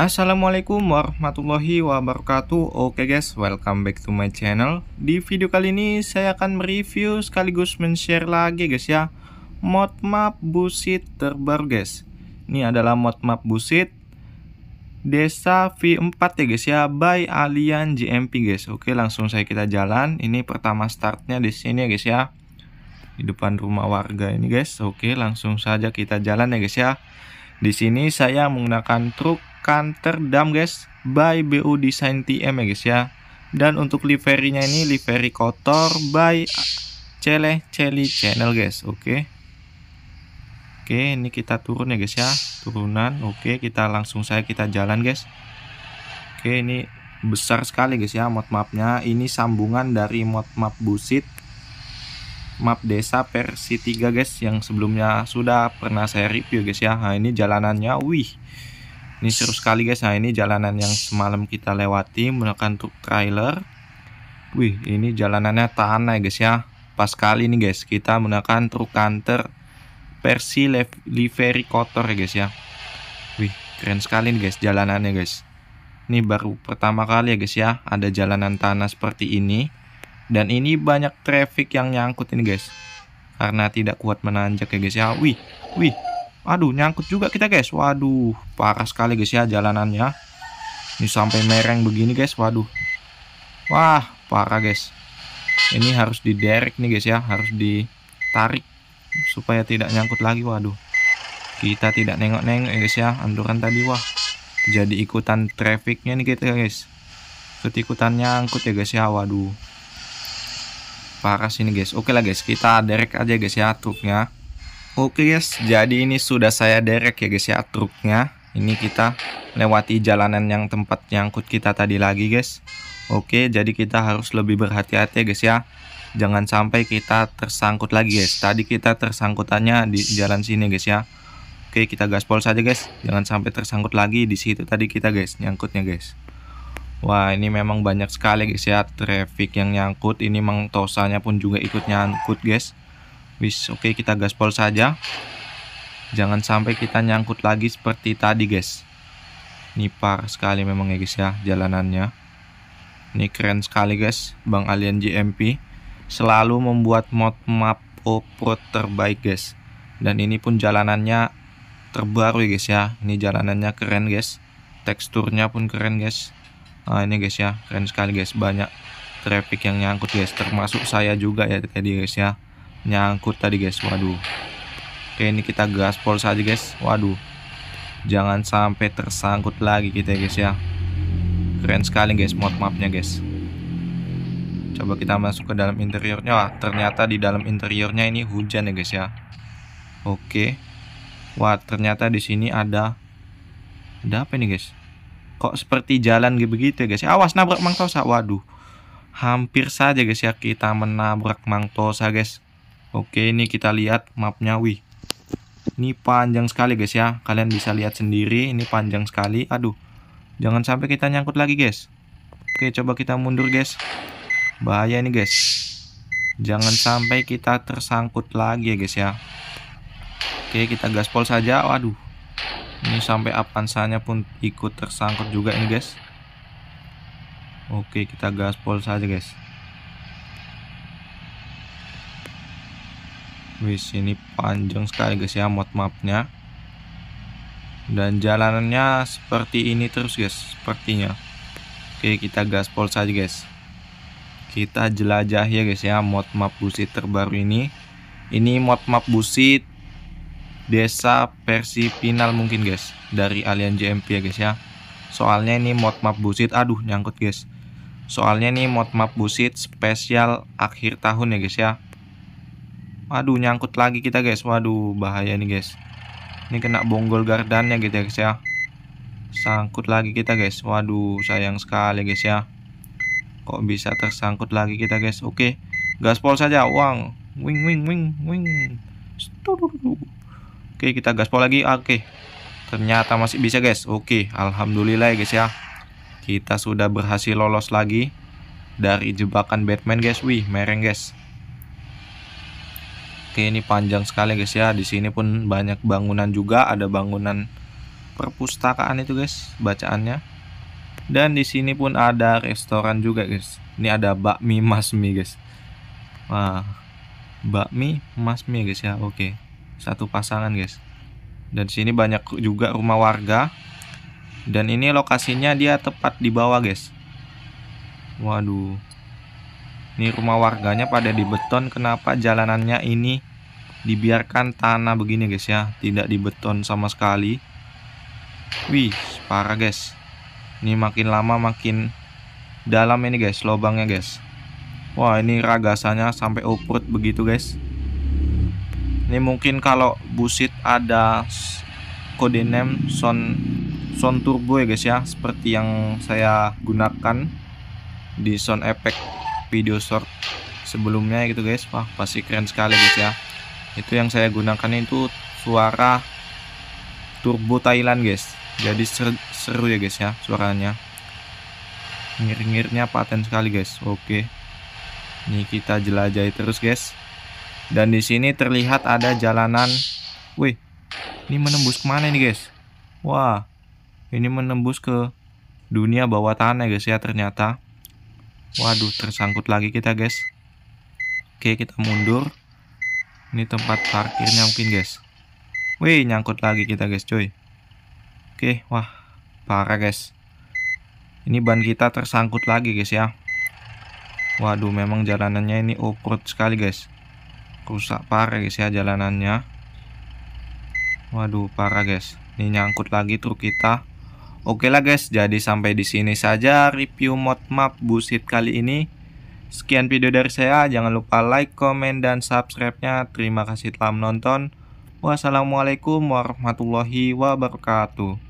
Assalamualaikum warahmatullahi wabarakatuh Oke okay guys, welcome back to my channel Di video kali ini saya akan mereview sekaligus men-share lagi guys ya Mod map busit terbaru guys Ini adalah mod map busit Desa V4 ya guys ya By Alien GMP guys Oke langsung saya kita jalan Ini pertama startnya di sini ya guys ya Di depan rumah warga ini guys Oke langsung saja kita jalan ya guys ya di sini saya menggunakan truk Dam, guys by BU Design TM ya guys ya dan untuk liverinya ini livery kotor by Cele Celi Channel guys oke oke ini kita turun ya guys ya turunan oke kita langsung saya kita jalan guys oke ini besar sekali guys ya mod mapnya ini sambungan dari mod map busit map desa versi 3 guys yang sebelumnya sudah pernah saya review guys ya nah ini jalanannya wih ini seru sekali guys nah ini jalanan yang semalam kita lewati menggunakan truk trailer wih ini jalanannya tanah ya guys ya pas kali ini guys kita menggunakan truk canter versi livery kotor ya guys ya wih keren sekali nih guys jalanannya guys ini baru pertama kali ya guys ya ada jalanan tanah seperti ini dan ini banyak traffic yang nyangkut ini guys karena tidak kuat menanjak ya guys ya wih wih Waduh, nyangkut juga kita guys. Waduh, parah sekali guys ya jalanannya. Ini sampai mereng begini guys. Waduh. Wah, parah guys. Ini harus diderek nih guys ya, harus ditarik supaya tidak nyangkut lagi. Waduh. Kita tidak nengok-nengok ya guys ya, anduran tadi wah. Jadi ikutan trafiknya nih kita guys. Ketikutan nyangkut ya guys ya. Waduh. Parah sini guys. Oke lah guys, kita derek aja guys ya truknya Oke guys, jadi ini sudah saya derek ya guys ya truknya. Ini kita lewati jalanan yang tempat nyangkut kita tadi lagi guys. Oke, jadi kita harus lebih berhati-hati ya guys ya. Jangan sampai kita tersangkut lagi guys. Tadi kita tersangkutannya di jalan sini guys ya. Oke, kita gaspol saja guys. Jangan sampai tersangkut lagi di situ tadi kita guys, nyangkutnya guys. Wah, ini memang banyak sekali guys ya traffic yang nyangkut. Ini memang tosanya pun juga ikut nyangkut guys oke kita gaspol saja jangan sampai kita nyangkut lagi seperti tadi guys nipar sekali memang ya guys ya jalanannya ini keren sekali guys Bang Alien GMP selalu membuat mod map off-road terbaik guys dan ini pun jalanannya terbaru ya guys ya ini jalanannya keren guys teksturnya pun keren guys nah, ini guys ya keren sekali guys banyak traffic yang nyangkut guys termasuk saya juga ya tadi guys ya nyangkut tadi guys waduh oke ini kita gaspol saja guys waduh jangan sampai tersangkut lagi kita guys ya keren sekali guys mod mapnya guys coba kita masuk ke dalam interiornya wah ternyata di dalam interiornya ini hujan ya guys ya oke wah ternyata di sini ada ada apa ini guys kok seperti jalan begitu ya guys awas nabrak mangtosa waduh hampir saja guys ya kita menabrak mangtosa guys Oke, ini kita lihat mapnya. Wih, ini panjang sekali guys ya. Kalian bisa lihat sendiri, ini panjang sekali. Aduh, jangan sampai kita nyangkut lagi guys. Oke, coba kita mundur guys. Bahaya ini guys. Jangan sampai kita tersangkut lagi ya guys ya. Oke, kita gaspol saja. Waduh, ini sampai apansanya pun ikut tersangkut juga ini guys. Oke, kita gaspol saja guys. Wis ini panjang sekali guys ya mod mapnya. Dan jalanannya seperti ini terus guys, sepertinya. Oke, kita gaspol saja guys. Kita jelajah ya guys ya mod map busit terbaru ini. Ini mod map busit desa versi final mungkin guys dari alien JMP ya guys ya. Soalnya ini mod map busit aduh nyangkut guys. Soalnya ini mod map busit spesial akhir tahun ya guys ya Waduh nyangkut lagi kita guys Waduh bahaya nih guys Ini kena bonggol gardannya gitu ya guys ya Sangkut lagi kita guys Waduh sayang sekali guys ya Kok bisa tersangkut lagi kita guys Oke gaspol saja uang Wing wing wing wing Oke kita gaspol lagi Oke ternyata masih bisa guys Oke Alhamdulillah ya guys ya Kita sudah berhasil lolos lagi dari jebakan Batman guys wih mereng guys Oke, ini panjang sekali guys ya. Di sini pun banyak bangunan juga, ada bangunan perpustakaan itu guys, bacaannya. Dan di sini pun ada restoran juga guys. Ini ada bakmi masmi guys. Wah, bakmi masmi guys ya. Oke, satu pasangan guys. Dan di sini banyak juga rumah warga. Dan ini lokasinya dia tepat di bawah guys. Waduh. Ini rumah warganya pada di beton kenapa jalanannya ini dibiarkan tanah begini guys ya tidak dibeton sama sekali wih parah guys ini makin lama makin dalam ini guys lubangnya guys wah ini ragasannya sampai output begitu guys ini mungkin kalau busit ada kode name son son turbo ya guys ya seperti yang saya gunakan di sound effect video short sebelumnya gitu guys wah pasti keren sekali guys ya itu yang saya gunakan itu suara turbo Thailand guys jadi seru, seru ya guys ya suaranya ngir-ngirnya paten sekali guys oke ini kita jelajahi terus guys dan di sini terlihat ada jalanan wih ini menembus kemana nih guys wah ini menembus ke dunia bawah tanah guys ya ternyata waduh tersangkut lagi kita guys oke kita mundur ini tempat parkirnya mungkin guys. Wih, nyangkut lagi kita guys cuy. Oke, wah. Parah guys. Ini ban kita tersangkut lagi guys ya. Waduh, memang jalanannya ini awkward sekali guys. Rusak parah guys ya jalanannya. Waduh, parah guys. Ini nyangkut lagi truk kita. Oke lah guys, jadi sampai di sini saja review mod map busit kali ini. Sekian video dari saya, jangan lupa like, komen, dan subscribe-nya. Terima kasih telah menonton. Wassalamualaikum warahmatullahi wabarakatuh.